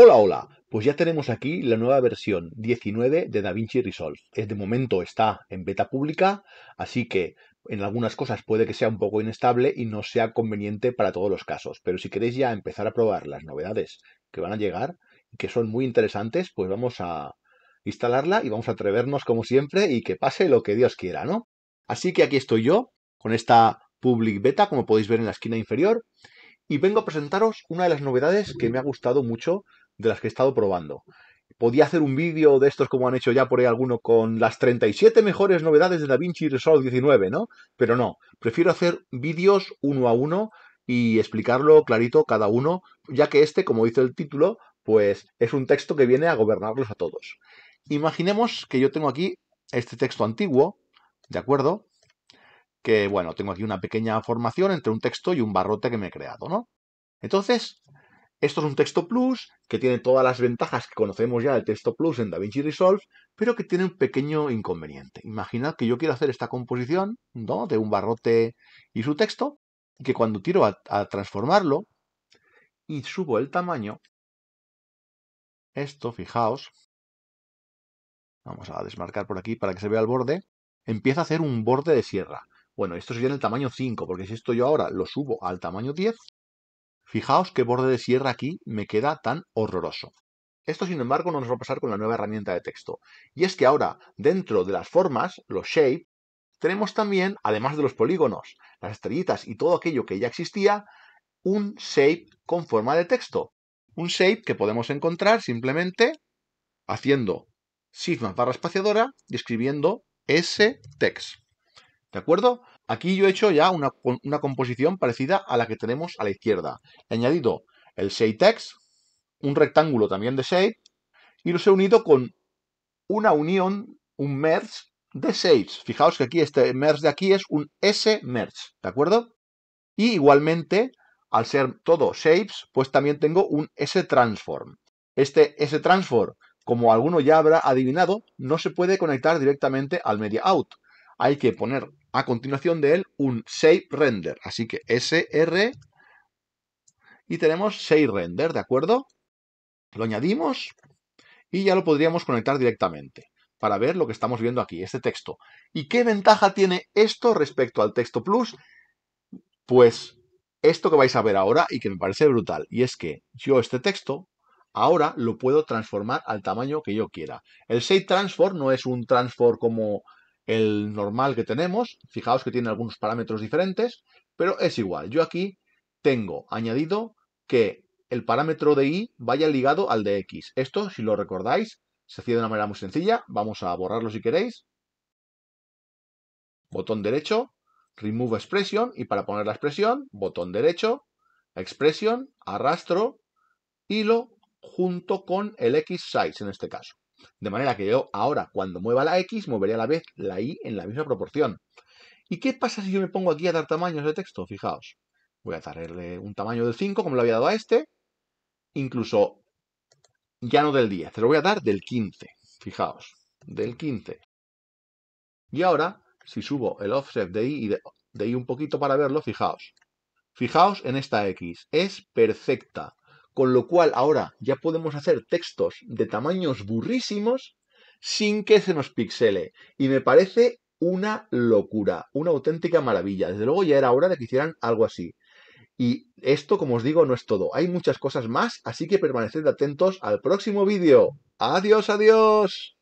Hola, hola. Pues ya tenemos aquí la nueva versión 19 de DaVinci Resolve. Es de momento está en beta pública, así que en algunas cosas puede que sea un poco inestable y no sea conveniente para todos los casos. Pero si queréis ya empezar a probar las novedades que van a llegar y que son muy interesantes, pues vamos a instalarla y vamos a atrevernos como siempre y que pase lo que Dios quiera, ¿no? Así que aquí estoy yo con esta public beta, como podéis ver en la esquina inferior, y vengo a presentaros una de las novedades que me ha gustado mucho de las que he estado probando. Podía hacer un vídeo de estos como han hecho ya por ahí alguno con las 37 mejores novedades de DaVinci Resolve 19, ¿no? Pero no, prefiero hacer vídeos uno a uno y explicarlo clarito cada uno, ya que este, como dice el título, pues es un texto que viene a gobernarlos a todos. Imaginemos que yo tengo aquí este texto antiguo, ¿de acuerdo? Que bueno, tengo aquí una pequeña formación entre un texto y un barrote que me he creado, ¿no? Entonces, esto es un texto plus que tiene todas las ventajas que conocemos ya del texto plus en DaVinci Resolve, pero que tiene un pequeño inconveniente. Imaginad que yo quiero hacer esta composición ¿no? de un barrote y su texto, y que cuando tiro a, a transformarlo y subo el tamaño, esto, fijaos, vamos a desmarcar por aquí para que se vea el borde, empieza a hacer un borde de sierra. Bueno, esto sería en el tamaño 5, porque si esto yo ahora lo subo al tamaño 10, Fijaos qué borde de sierra aquí me queda tan horroroso. Esto, sin embargo, no nos va a pasar con la nueva herramienta de texto. Y es que ahora, dentro de las formas, los shape, tenemos también, además de los polígonos, las estrellitas y todo aquello que ya existía, un shape con forma de texto. Un shape que podemos encontrar simplemente haciendo sigma barra espaciadora y escribiendo s text. ¿De acuerdo? Aquí yo he hecho ya una, composición parecida a la que tenemos a la izquierda. He añadido el Text, un rectángulo también de shape, y los he unido con una unión, un merge de shapes. Fijaos que aquí este merge de aquí es un S-merge, ¿de acuerdo? Y igualmente, al ser todo shapes, pues también tengo un S-transform. Este S-transform, como alguno ya habrá adivinado, no se puede conectar directamente al media out. Hay que poner a continuación de él un shape render. Así que SR y tenemos shape render, ¿de acuerdo? Lo añadimos y ya lo podríamos conectar directamente para ver lo que estamos viendo aquí, este texto. ¿Y qué ventaja tiene esto respecto al texto plus? Pues esto que vais a ver ahora y que me parece brutal, y es que yo este texto ahora lo puedo transformar al tamaño que yo quiera. El shape transform no es un transform como el normal que tenemos. Fijaos que tiene algunos parámetros diferentes, pero es igual. Yo aquí tengo añadido que el parámetro de i vaya ligado al de x. Esto, si lo recordáis, se hacía de una manera muy sencilla. Vamos a borrarlo si queréis. Botón derecho, remove expression, y para poner la expresión, botón derecho, expression, arrastro, y lo junto con el x size en este caso. De manera que yo ahora, cuando mueva la X, moveré a la vez la Y en la misma proporción. ¿Y qué pasa si yo me pongo aquí a dar tamaños de texto? Fijaos. Voy a darle un tamaño del 5, como lo había dado a este. Incluso ya no del 10, se lo voy a dar del 15. Fijaos, del 15. Y ahora, si subo el offset de y de, de un poquito para verlo, fijaos. Fijaos en esta X. Es perfecta. Con lo cual ahora ya podemos hacer textos de tamaños burrísimos sin que se nos pixele. Y me parece una locura, una auténtica maravilla. Desde luego ya era hora de que hicieran algo así. Y esto, como os digo, no es todo. Hay muchas cosas más, así que permaneced atentos al próximo vídeo. Adiós, adiós.